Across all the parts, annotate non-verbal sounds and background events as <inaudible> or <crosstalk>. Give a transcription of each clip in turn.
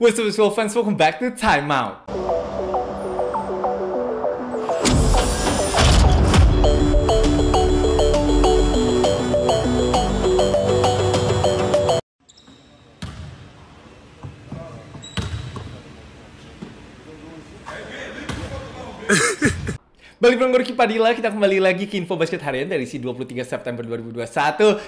What's up, school friends? fans, welcome back to Timeout. Kembali from Gorky Padilla, kita kembali lagi ke info basket harian dari si 23 September 2021.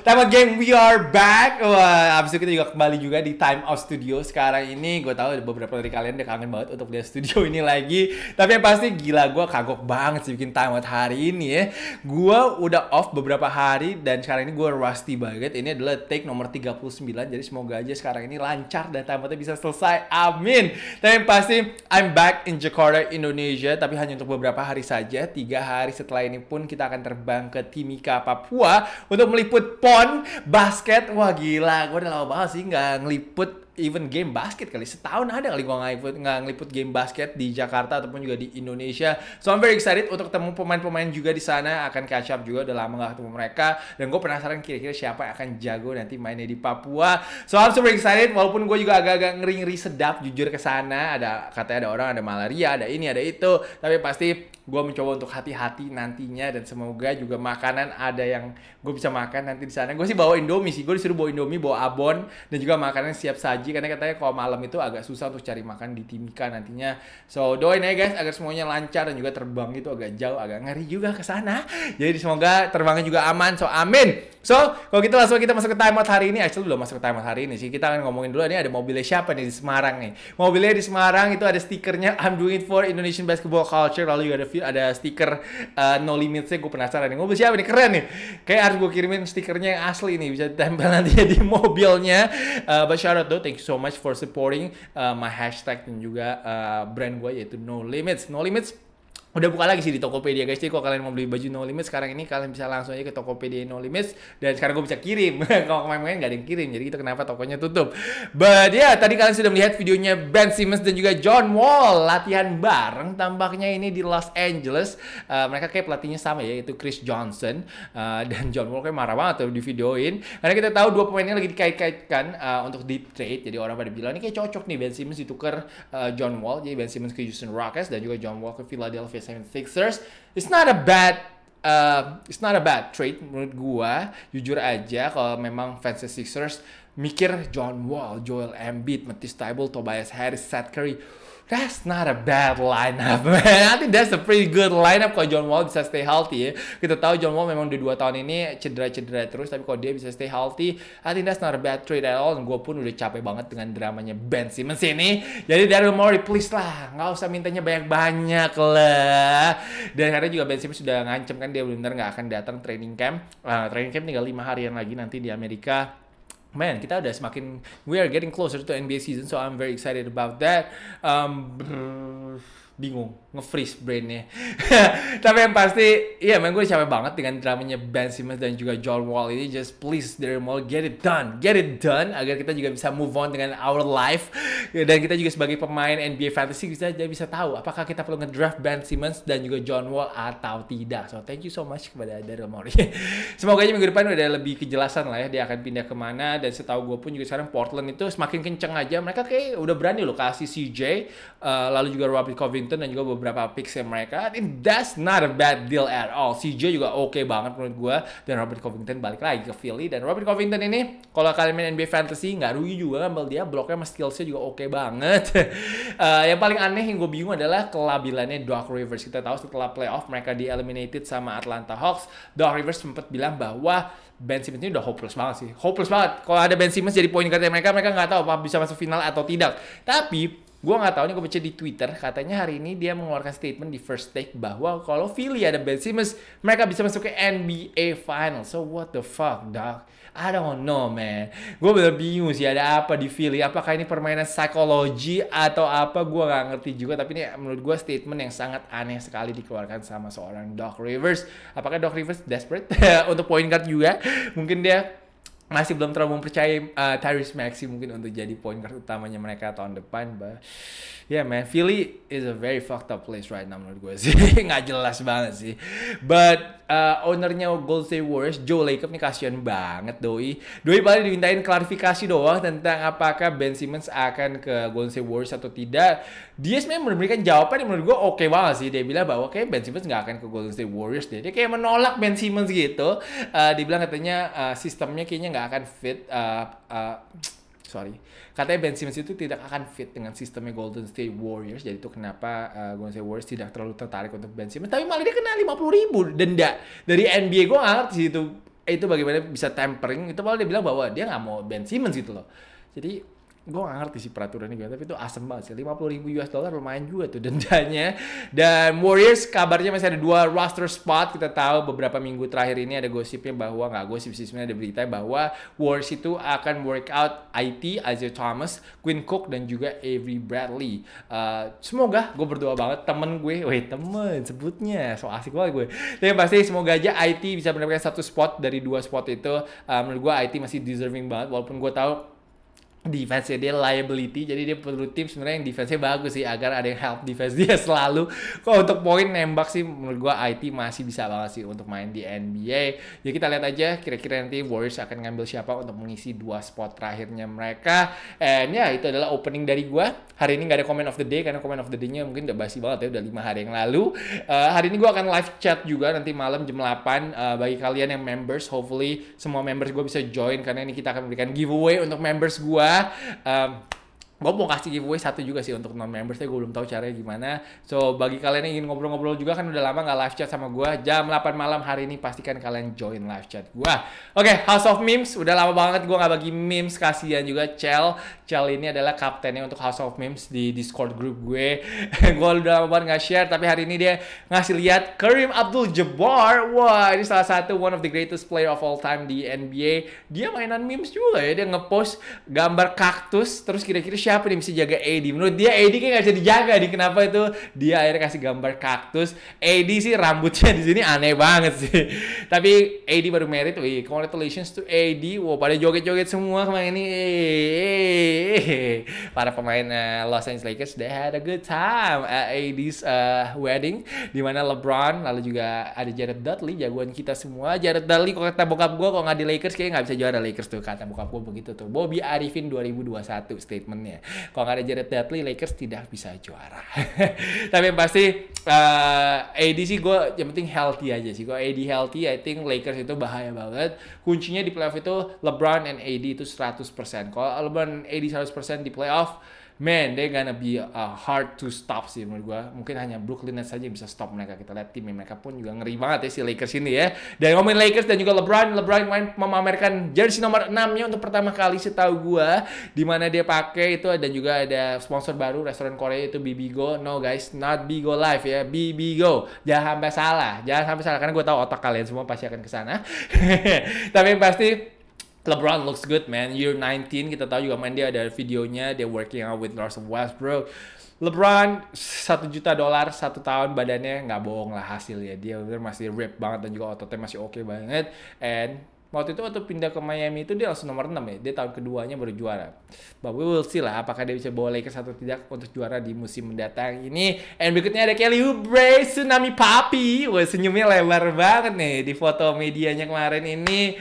Time out game, we are back. Wah, abis itu kita juga kembali juga di Time Out Studio sekarang ini. Gue tahu beberapa dari kalian udah kangen banget untuk lihat studio ini lagi. Tapi yang pasti gila, gue kagok banget sih bikin Time Out hari ini ya. Gue udah off beberapa hari dan sekarang ini gue rusty banget. Ini adalah take nomor 39, jadi semoga aja sekarang ini lancar dan Time Outnya bisa selesai. Amin. Tapi yang pasti, I'm back in Jakarta, Indonesia. Tapi hanya untuk beberapa hari saja tiga hari setelah ini pun kita akan terbang ke Timika, Papua untuk meliput PON basket. Wah gila, gue udah lama banget sih nggak ngeliput even game basket kali setahun ada kali gue ngeliput nggak ngeliput game basket di Jakarta ataupun juga di Indonesia so I'm very excited untuk ketemu pemain-pemain juga di sana akan catch up juga udah lama gak ketemu mereka dan gue penasaran kira-kira siapa yang akan jago nanti mainnya di Papua so I'm super excited walaupun gue juga agak-agak ngeri-ngeri sedap jujur ke sana ada katanya ada orang ada malaria ada ini ada itu tapi pasti gue mencoba untuk hati-hati nantinya dan semoga juga makanan ada yang gue bisa makan nanti di sana gue sih bawa indomie sih gue disuruh bawa indomie bawa abon dan juga makanan siap saji karena katanya kalau malam itu agak susah untuk cari makan di Timika nantinya so doain ya guys agar semuanya lancar dan juga terbang itu agak jauh agak ngeri juga ke sana jadi semoga terbangnya juga aman so amin so kalau gitu langsung kita masuk ke timeout hari ini actually belum masuk ke timeout hari ini sih kita akan ngomongin dulu ini ada mobilnya siapa nih di Semarang nih mobilnya di Semarang itu ada stikernya I'm doing it for Indonesian basketball culture lalu juga ada review ada stiker uh, no sih gue penasaran nih mobil siapa nih keren nih kayak harus gue kirimin stikernya yang asli nih bisa ditempel nanti <laughs> di mobilnya uh, but shout out though thank you so much for supporting uh, my hashtag dan juga uh, brand gue yaitu no limits no limits udah buka lagi sih di Tokopedia guys. Jadi kalau kalian mau beli baju No Limits sekarang ini kalian bisa langsung aja ke Tokopedia No Limits dan sekarang gue bisa kirim. <laughs> kalau kemarin-kemarin gak ada yang kirim. Jadi itu kenapa tokonya tutup. But ya yeah, tadi kalian sudah melihat videonya Ben Simmons dan juga John Wall latihan bareng tampaknya ini di Los Angeles. Uh, mereka kayak pelatihnya sama ya yaitu Chris Johnson uh, dan John Wall kayak marah banget tuh di videoin. Karena kita tahu dua pemainnya lagi dikait-kaitkan uh, untuk deep trade. Jadi orang pada bilang ini kayak cocok nih Ben Simmons ditukar uh, John Wall. Jadi Ben Simmons ke Houston Rockets dan juga John Wall ke Philadelphia Seven 76ers. It's not a bad uh, it's not a bad trade menurut gua. Jujur aja kalau memang fans Sixers mikir John Wall, Joel Embiid, Matisse Thybulle, Tobias Harris, Seth Curry that's not a bad lineup, <laughs> man. I think that's a pretty good lineup kalau John Wall bisa stay healthy ya. Kita tahu John Wall memang di dua tahun ini cedera-cedera terus, tapi kalau dia bisa stay healthy, I think that's not a bad trade at all. Gua gue pun udah capek banget dengan dramanya Ben Simmons ini. Jadi Daryl Morey, please lah, nggak usah mintanya banyak-banyak lah. Dan karena juga Ben Simmons sudah ngancem kan dia benar-benar nggak akan datang training camp. Uh, training camp tinggal lima harian lagi nanti di Amerika man kita udah semakin we are getting closer to NBA season so I'm very excited about that um, bingung nge-freeze brainnya <laughs> tapi yang pasti iya yeah, man gue capek banget dengan dramanya Ben Simmons dan juga John Wall ini just please dari Wall, get it done get it done agar kita juga bisa move on dengan our life <laughs> ya, dan kita juga sebagai pemain NBA fantasy bisa jadi bisa tahu apakah kita perlu ngedraft Ben Simmons dan juga John Wall atau tidak. So thank you so much kepada Daryl Morey. <laughs> Semoga aja minggu depan udah lebih kejelasan lah ya dia akan pindah kemana dan setahu gue pun juga sekarang Portland itu semakin kenceng aja mereka kayak udah berani loh kasih CJ uh, eh, lalu juga Robert Covington dan juga beberapa picks mereka. I think that's not a bad deal at all. CJ juga oke okay banget menurut gue dan Robert Covington balik lagi ke Philly dan Robert Covington ini kalau kalian main NBA fantasy nggak rugi juga ngambil dia bloknya sama skillsnya juga oke okay oke okay banget. uh, <laughs> yang paling aneh yang gue bingung adalah kelabilannya Doc Rivers. Kita tahu setelah playoff mereka di eliminated sama Atlanta Hawks. Doc Rivers sempat bilang bahwa Ben Simmons ini udah hopeless banget sih. Hopeless banget. Kalau ada Ben Simmons jadi poin guard mereka, mereka nggak tahu apa bisa masuk final atau tidak. Tapi Gue nggak tahu nih, gue baca di Twitter katanya hari ini dia mengeluarkan statement di first take bahwa kalau Philly ada Ben Simmons, mereka bisa masuk ke NBA Finals. So what the fuck, dog? I don't know, man. Gue bener bingung sih ada apa di Philly. Apakah ini permainan psikologi atau apa? Gue nggak ngerti juga. Tapi ini menurut gue statement yang sangat aneh sekali dikeluarkan sama seorang Doc Rivers. Apakah Doc Rivers desperate <laughs> untuk point guard juga? Mungkin dia masih belum terlalu mempercayai uh, Tyrese Maxey mungkin untuk jadi point guard utamanya mereka tahun depan bah ya yeah, man Philly is a very fucked up place right now menurut gue sih <laughs> nggak jelas banget sih but uh, ownernya Golden State Warriors Joe Lacob nih kasihan banget doi doi paling dimintain klarifikasi doang tentang apakah Ben Simmons akan ke Golden State Warriors atau tidak dia sebenarnya memberikan jawaban yang menurut gue oke okay banget sih dia bilang bahwa kayak Ben Simmons nggak akan ke Golden State Warriors deh dia kayak menolak Ben Simmons gitu uh, eh, dibilang katanya uh, sistemnya kayaknya nggak tidak akan fit uh, uh, sorry katanya Ben Simmons itu tidak akan fit dengan sistemnya Golden State Warriors jadi itu kenapa uh, Golden State Warriors tidak terlalu tertarik untuk Ben Simmons tapi malah dia kena puluh ribu denda dari NBA gue nggak ngerti itu itu bagaimana bisa tempering itu malah dia bilang bahwa dia nggak mau Ben Simmons gitu loh jadi gue gak ngerti sih peraturan gimana tapi itu asem banget sih 50 ribu US dollar lumayan juga tuh <laughs> dendanya dan Warriors kabarnya masih ada dua roster spot kita tahu beberapa minggu terakhir ini ada gosipnya bahwa nggak gosip sih sebenarnya ada berita bahwa Warriors itu akan workout IT Isaiah Thomas Quinn Cook dan juga Avery Bradley uh, semoga gue berdoa banget temen gue weh temen sebutnya so asik banget gue tapi pasti semoga aja IT bisa mendapatkan satu spot dari dua spot itu uh, menurut gue IT masih deserving banget walaupun gue tahu defense dia liability jadi dia perlu tim sebenarnya yang defense-nya bagus sih agar ada yang help defense <laughs> dia selalu kok untuk poin nembak sih menurut gua IT masih bisa banget sih untuk main di NBA ya kita lihat aja kira-kira nanti Warriors akan ngambil siapa untuk mengisi dua spot terakhirnya mereka and ya itu adalah opening dari gua hari ini gak ada comment of the day karena comment of the day-nya mungkin udah basi banget ya udah lima hari yang lalu uh, hari ini gua akan live chat juga nanti malam jam 8 uh, eh, bagi kalian yang members hopefully semua members gua bisa join karena ini kita akan memberikan giveaway untuk members gua that. Um, gue mau kasih giveaway satu juga sih untuk non members ya, gue belum tahu caranya gimana so bagi kalian yang ingin ngobrol-ngobrol juga kan udah lama nggak live chat sama gue jam 8 malam hari ini pastikan kalian join live chat gue oke okay, House of Memes udah lama banget gue nggak bagi memes kasihan juga chell chell ini adalah kaptennya untuk House of Memes di Discord group gue <laughs> gue udah lama banget nggak share tapi hari ini dia ngasih lihat Karim Abdul Jabbar wah ini salah satu one of the greatest player of all time di NBA dia mainan memes juga ya dia ngepost gambar kaktus terus kira-kira siapa nih bisa jaga AD? Menurut dia AD kayak nggak bisa dijaga nih. Kenapa itu dia akhirnya kasih gambar kaktus. AD sih rambutnya di sini aneh banget sih. Tapi AD baru merit. Wih, congratulations to AD. Wow, pada joget-joget semua kemarin ini. Para pemain uh, Los Angeles Lakers they had a good time at AD's uh, eh, wedding. Dimana LeBron lalu juga ada Jared Dudley jagoan kita semua. Jared Dudley kalau kata bokap gue kalau nggak di Lakers kayaknya nggak bisa juara Lakers tuh kata bokap gue begitu tuh. Bobby Arifin 2021 statementnya. <laughs> Kalau nggak ada Jared Dudley, Lakers tidak bisa juara. <laughs> Tapi yang pasti uh, eh, AD sih gue yang penting healthy aja sih. Kalau AD healthy, I think Lakers itu bahaya banget. Kuncinya di playoff itu LeBron and AD itu 100%. Kalau LeBron AD 100% di playoff, man, they gonna be uh, hard to stop sih menurut gue. Mungkin hanya Brooklyn Nets saja bisa stop mereka. Kita lihat tim mereka pun juga ngeri banget ya si Lakers ini ya. Dan ngomongin Lakers dan juga LeBron, LeBron main memamerkan jersey nomor 6-nya untuk pertama kali setahu gue. Dimana dia pakai itu dan juga ada sponsor baru restoran Korea itu Bibigo. No guys, not Bigo Live ya, Bibigo. Jangan sampai salah, jangan sampai salah karena gue tahu otak kalian semua pasti akan ke sana. <laughs> Tapi yang pasti LeBron looks good man. Year 19 kita tahu juga main dia ada videonya dia working out with Russell Westbrook. LeBron satu juta dolar satu tahun badannya nggak bohong lah hasilnya dia masih rip banget dan juga ototnya masih oke okay banget and waktu itu waktu pindah ke Miami itu dia langsung nomor 6 ya dia tahun keduanya baru juara but we will see lah apakah dia bisa bawa Lakers atau tidak untuk juara di musim mendatang ini and berikutnya ada Kelly Oubre Tsunami Papi wah senyumnya lebar banget nih di foto medianya kemarin ini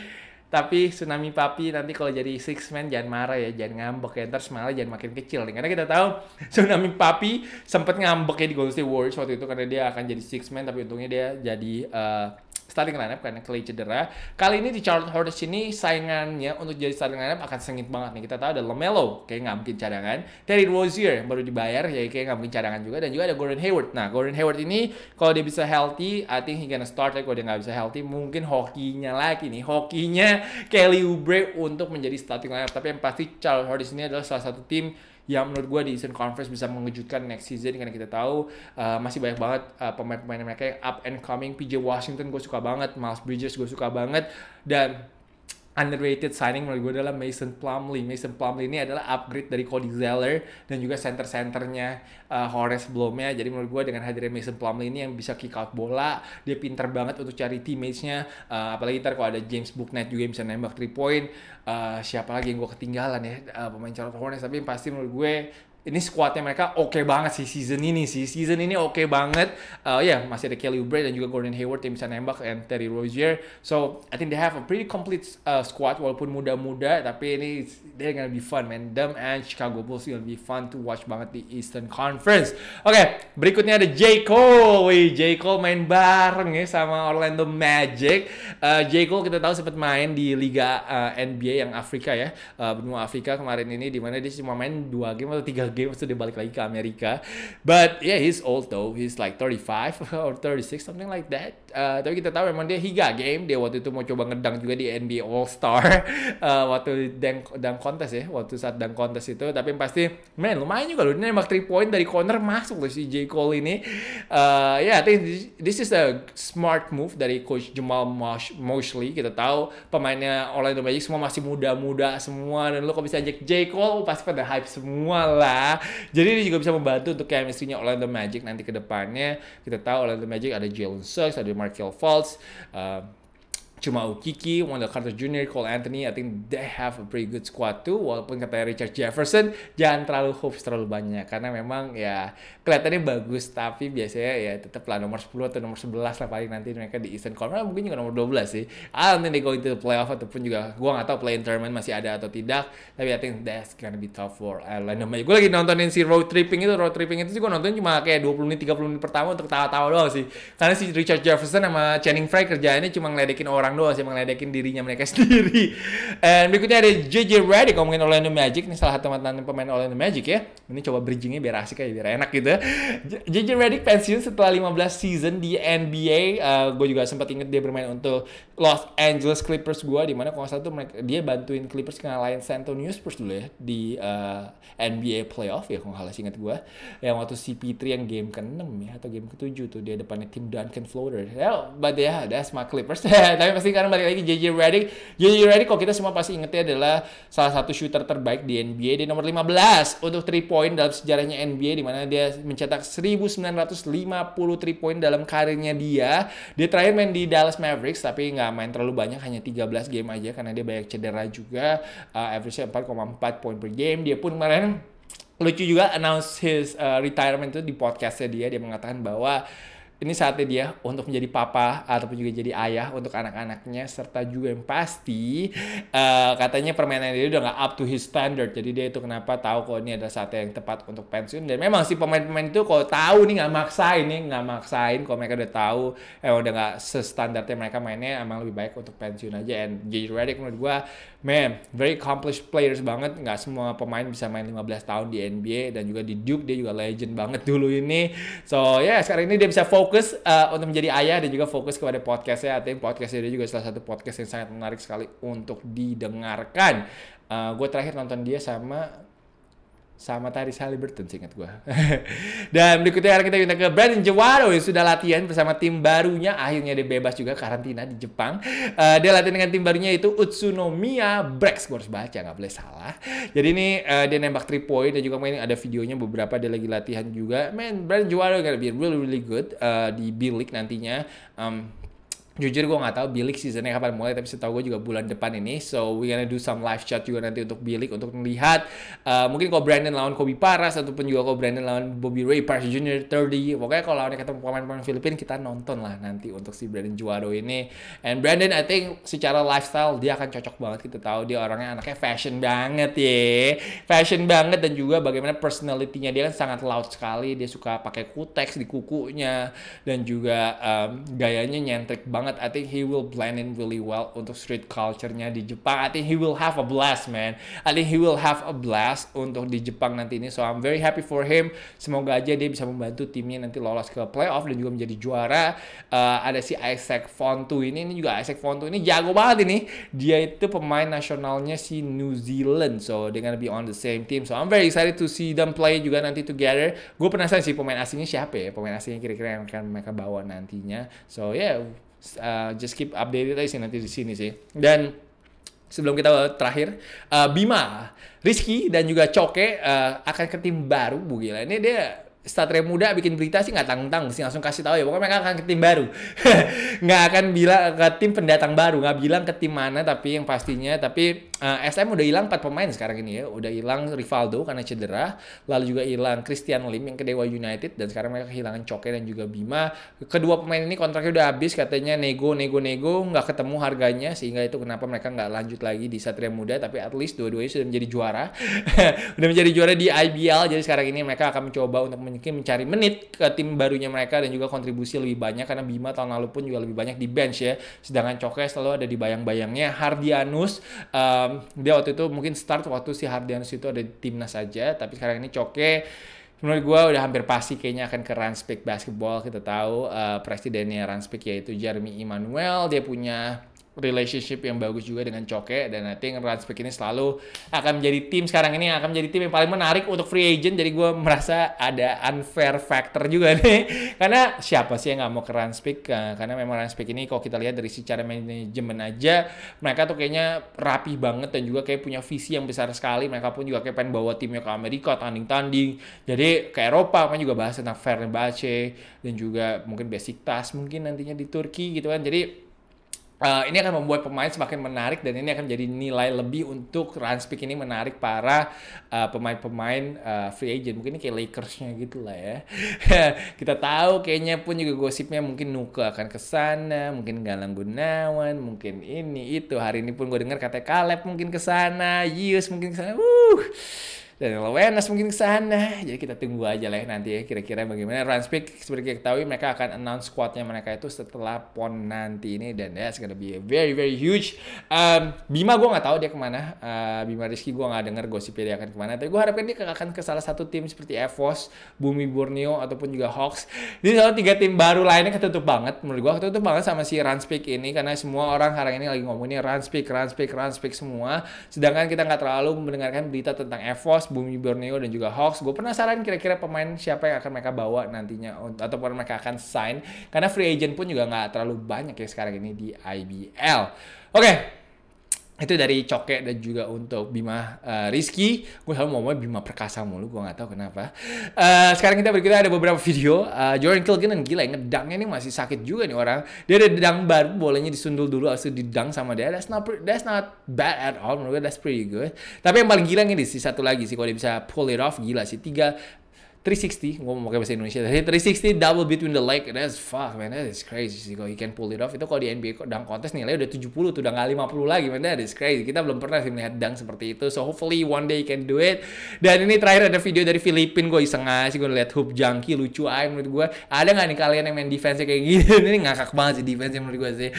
tapi tsunami papi nanti kalau jadi six man jangan marah ya jangan ngambek ya terus malah jangan makin kecil nih. karena kita tahu <laughs> tsunami papi sempat ngambek ya di Golden State Warriors waktu itu karena dia akan jadi six man tapi untungnya dia jadi uh, starting lineup karena Clay cedera. Kali ini di Charlotte Hornets ini saingannya untuk jadi starting lineup akan sengit banget nih. Kita tahu ada LaMelo, kayak nggak mungkin cadangan. Terry Rozier yang baru dibayar, ya kayak nggak mungkin cadangan juga. Dan juga ada Gordon Hayward. Nah, Gordon Hayward ini kalau dia bisa healthy, I think he gonna start. kalau dia nggak bisa healthy, mungkin hokinya lagi nih. Hokinya Kelly Oubre untuk menjadi starting lineup. Tapi yang pasti Charlotte Hornets ini adalah salah satu tim yang menurut gue di Eastern Conference bisa mengejutkan next season karena kita tahu uh, masih banyak banget pemain eh, pemain-pemain mereka yang up and coming PJ Washington gue suka banget Miles Bridges gue suka banget dan underrated signing menurut gue adalah Mason Plumlee. Mason Plumlee ini adalah upgrade dari Cody Zeller dan juga center-centernya uh, Horace Blomnya. Jadi menurut gue dengan hadirnya Mason Plumlee ini yang bisa kick out bola, dia pinter banget untuk cari teammates-nya. Uh, apalagi ntar kalau ada James Booknight juga bisa nembak 3 point. Uh, siapa lagi yang gue ketinggalan ya uh, pemain Charlotte Hornets. Tapi yang pasti menurut gue ini squadnya mereka oke okay banget sih season ini sih season ini oke okay banget uh, ya yeah, masih ada Kelly Oubre dan juga Gordon Hayward yang bisa nembak dan Terry Rozier so I think they have a pretty complete uh, squad walaupun muda-muda tapi ini they're gonna be fun man them and Chicago Bulls gonna be fun to watch banget di Eastern Conference oke okay, berikutnya ada J. Cole Wih, J. Cole main bareng ya sama Orlando Magic uh, J. Cole kita tahu sempat main di Liga uh, NBA yang Afrika ya uh, benua Afrika kemarin ini dimana dia cuma main dua game atau tiga <laughs> game waktu dia balik lagi ke Amerika but yeah he's old though he's like 35 <laughs> or 36 something like that uh, tapi kita tahu memang dia higa game dia waktu itu mau coba ngedang juga di NBA All Star <laughs> uh, waktu dang dang kontes ya waktu saat dang kontes itu tapi pasti man lumayan juga loh ini nembak 3 point dari corner masuk loh si J Cole ini uh, yeah I think this, is a smart move dari coach Jamal Mosh Mosley kita tahu pemainnya Orlando Magic semua masih muda-muda semua dan lo kok bisa ajak J Cole pasti pada hype semua lah jadi dia juga bisa membantu untuk chemistry-nya Orlando Magic nanti ke depannya. Kita tahu Orlando Magic ada Jalen Suggs, ada Markel Fultz, uh, cuma Ukiki, Wendell Carter Jr., Cole Anthony, I think they have a pretty good squad too. Walaupun kata Richard Jefferson, jangan terlalu hopes terlalu banyak. Karena memang ya kelihatannya bagus, tapi biasanya ya tetap lah nomor 10 atau nomor 11 lah paling nanti mereka di Eastern Conference. Ah, mungkin juga nomor 12 sih. I don't think they go into the playoff ataupun juga gue gak tau play-in tournament masih ada atau tidak. Tapi I think that's gonna be tough for Atlanta Magic. Gue lagi nontonin si road tripping itu, road tripping itu sih gue nonton cuma kayak 20 menit, 30 menit pertama untuk tawa-tawa doang sih. Karena si Richard Jefferson sama Channing Frye kerjaannya cuma ngeledekin orang orang doang sih mengledekin dirinya mereka <laughs> sendiri. And berikutnya ada JJ Redick ngomongin Orlando Magic. Ini salah satu mantan pemain Orlando Magic ya. Ini coba bridgingnya biar asik aja, biar enak gitu. JJ ya. Redick pensiun setelah 15 season di NBA. Uh, eh, gue juga sempat inget dia bermain untuk Los Angeles Clippers gue. Dimana kalau satu mereka, dia bantuin Clippers ngalahin San Antonio Spurs dulu ya. Di uh, eh, NBA playoff ya kalau nggak salah inget gue. Yang waktu CP3 yang game ke-6 ya. Atau game ke-7 tuh dia depannya tim Duncan Floater. Well, but yeah, that's my Clippers. <laughs> Tapi sih karena balik lagi JJ Redick. JJ Redick kalau kita semua pasti ingetnya adalah salah satu shooter terbaik di NBA di nomor 15 untuk 3 point dalam sejarahnya NBA di mana dia mencetak 1.950 3 point dalam karirnya dia. Dia terakhir main di Dallas Mavericks tapi nggak main terlalu banyak hanya 13 game aja karena dia banyak cedera juga. Uh, average 4,4 point per game. Dia pun kemarin lucu juga announce his uh, retirement itu di podcastnya dia dia mengatakan bahwa ini saatnya dia untuk menjadi papa ataupun juga jadi ayah untuk anak-anaknya serta juga yang pasti uh, katanya permainan dia udah nggak up to his standard jadi dia itu kenapa tahu kalau ini ada saatnya yang tepat untuk pensiun dan memang si pemain-pemain itu kalau tahu nih nggak maksa nih nggak maksain kalau mereka udah tahu eh udah nggak standarnya mereka mainnya emang lebih baik untuk pensiun aja and JJ Redick menurut gue man very accomplished players banget nggak semua pemain bisa main 15 tahun di NBA dan juga di Duke dia juga legend banget dulu ini so ya yeah, sekarang ini dia bisa fokus fokus uh, untuk menjadi ayah dan juga fokus kepada podcastnya. Artinya podcastnya dia juga salah satu podcast yang sangat menarik sekali untuk didengarkan. Uh, eh, gue terakhir nonton dia sama sama Tari Burton sih ingat gue. <laughs> Dan berikutnya kita minta ke Brandon Jawaro yang sudah latihan bersama tim barunya. Akhirnya dia bebas juga karantina di Jepang. Uh, dia latihan dengan tim barunya itu Utsunomiya Brex. Gue harus baca, nggak boleh salah. Jadi ini uh, dia nembak 3 point dan juga main ada videonya beberapa dia lagi latihan juga. Man, Brandon Jawaro gonna be really really good uh, di B-League nantinya. Um, jujur gue nggak tahu bilik seasonnya kapan mulai tapi setahu gue juga bulan depan ini so we gonna do some live chat juga nanti untuk bilik untuk melihat uh, mungkin kalau Brandon lawan Kobe Paras ataupun juga kalau Brandon lawan Bobby Ray Paris Junior 30 pokoknya kalau lawannya ketemu pemain-pemain Filipina kita nonton lah nanti untuk si Brandon Juaro ini and Brandon I think secara lifestyle dia akan cocok banget kita tahu dia orangnya anaknya fashion banget ya fashion banget dan juga bagaimana personalitinya dia kan sangat loud sekali dia suka pakai kuteks di kukunya dan juga um, gayanya nyentrik banget banget. I think he will blend in really well untuk street culture-nya di Jepang. I think he will have a blast, man. I think he will have a blast untuk di Jepang nanti ini. So I'm very happy for him. Semoga aja dia bisa membantu timnya nanti lolos ke playoff dan juga menjadi juara. Uh, ada si Isaac Fontu ini, ini juga Isaac Fontu ini jago banget ini. Dia itu pemain nasionalnya si New Zealand. So they're gonna be on the same team. So I'm very excited to see them play juga nanti together. Gue penasaran sih pemain asingnya siapa ya? Pemain asingnya kira-kira yang akan mereka bawa nantinya. So yeah, uh, just keep updated aja sih nanti di sini sih. Dan sebelum kita terakhir, uh, Bima, Rizky dan juga Coke uh, akan ke tim baru bu gila. Ini dia Statre muda bikin berita sih nggak tanggung-tanggung sih langsung kasih tahu ya pokoknya mereka akan ke tim baru <laughs> nggak akan bilang ke tim pendatang baru nggak bilang ke tim mana tapi yang pastinya tapi uh, eh, SM udah hilang 4 pemain sekarang ini ya. Udah hilang Rivaldo karena cedera, lalu juga hilang Christian Lim yang ke Dewa United dan sekarang mereka kehilangan Coke dan juga Bima. Kedua pemain ini kontraknya udah habis katanya nego nego nego nggak ketemu harganya sehingga itu kenapa mereka nggak lanjut lagi di Satria Muda tapi at least dua-duanya sudah menjadi juara. <laughs> udah menjadi juara di IBL jadi sekarang ini mereka akan mencoba untuk mungkin mencari menit ke tim barunya mereka dan juga kontribusi lebih banyak karena Bima tahun lalu pun juga lebih banyak di bench ya. Sedangkan Coke selalu ada di bayang-bayangnya Hardianus um, dia waktu itu mungkin start waktu si Hardianus itu ada di timnas aja, tapi sekarang ini Coke menurut gue udah hampir pasti kayaknya akan ke Ranspik Basketball. Kita tahu uh, presidennya Ranspik yaitu Jeremy Immanuel. Dia punya relationship yang bagus juga dengan Coke dan I think Ranspik ini selalu akan menjadi tim sekarang ini akan menjadi tim yang paling menarik untuk free agent jadi gue merasa ada unfair factor juga <laughs> nih karena siapa sih yang nggak mau ke Ranspik eh, karena memang Ranspik ini kalau kita lihat dari secara manajemen aja mereka tuh kayaknya rapi banget dan juga kayak punya visi yang besar sekali mereka pun juga kayak pengen bawa timnya ke Amerika tanding-tanding jadi ke Eropa kan juga bahas tentang Fenerbahce dan juga mungkin basic task mungkin nantinya di Turki gitu kan jadi Uh, ini akan membuat pemain semakin menarik dan ini akan menjadi nilai lebih untuk Ranspik ini menarik para uh, pemain-pemain uh, free agent. Mungkin ini kayak Lakersnya gitu lah ya. <laughs> Kita tahu kayaknya pun juga gosipnya mungkin Nuka akan ke sana, mungkin Galang Gunawan, mungkin ini itu. Hari ini pun gue dengar katanya Kaleb mungkin ke sana, Yus mungkin ke sana. Uh dan awareness mungkin ke sana. Jadi kita tunggu aja lah ya nanti ya kira-kira bagaimana Speak seperti kita ketahui mereka akan announce squadnya mereka itu setelah PON nanti ini dan ya gonna be very very huge. Um, Bima gue nggak tahu dia kemana. Uh, Bima Rizky gue nggak denger gosipnya dia akan kemana. Tapi gue harapkan dia akan ke salah satu tim seperti Evos, Bumi Borneo ataupun juga Hawks. Jadi salah tiga tim baru lainnya ketutup banget. Menurut gue ketutup banget sama si Speak ini karena semua orang sekarang ini lagi ngomongin Speak, Run Speak semua. Sedangkan kita nggak terlalu mendengarkan berita tentang Evos Bumi Borneo dan juga Hawks. Gue penasaran kira-kira pemain siapa yang akan mereka bawa nantinya ataupun mereka akan sign karena free agent pun juga nggak terlalu banyak ya sekarang ini di IBL. Oke, okay, itu dari Coke dan juga untuk Bima uh, Rizky. Gue selalu mau Bima Perkasa mulu, gue gak tahu kenapa. Uh, sekarang kita berikutnya ada beberapa video. Uh, Jordan Kilgannon, gila ngedangnya ini masih sakit juga nih orang. Dia ada dedang baru, bolehnya disundul dulu, harus didang sama dia. That's not, that's not bad at all, menurut gue that's pretty good. Tapi yang paling gila ini sih, satu lagi sih, kalau dia bisa pull it off, gila sih. Tiga 360 gue mau pakai bahasa Indonesia 360 double between the leg that's fuck man that is crazy sih kalau he can pull it off itu kalau di NBA dunk contest nilai udah 70 tuh udah nggak 50 lagi man that is crazy kita belum pernah sih melihat dunk seperti itu so hopefully one day he can do it dan ini terakhir ada video dari Filipin gue iseng aja gue liat hoop junkie lucu aja menurut gue ada nggak nih kalian yang main defense kayak gini <laughs> ini ngakak banget sih defense menurut gue sih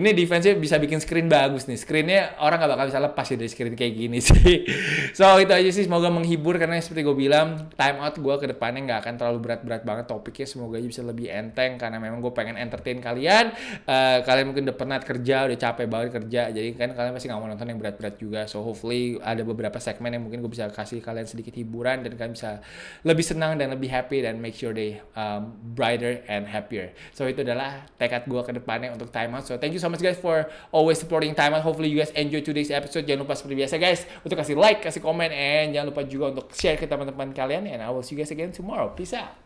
ini defense bisa bikin screen bagus nih screennya orang nggak bakal bisa lepas sih dari screen kayak gini sih <laughs> so itu aja sih semoga menghibur karena seperti gue bilang time out gue kedepannya nggak akan terlalu berat-berat banget topiknya semoga aja bisa lebih enteng karena memang gue pengen entertain kalian uh, kalian mungkin udah penat kerja udah capek banget kerja jadi kan kalian pasti nggak mau nonton yang berat-berat juga so hopefully ada beberapa segmen yang mungkin gue bisa kasih kalian sedikit hiburan dan kalian bisa lebih senang dan lebih happy dan make sure they um, brighter and happier so itu adalah tekad gue kedepannya untuk time out so thank you so much guys for always supporting time out hopefully you guys enjoy today's episode jangan lupa seperti biasa guys untuk kasih like kasih komen and jangan lupa juga untuk share ke teman-teman kalian and I will see you guys again again tomorrow. Peace out.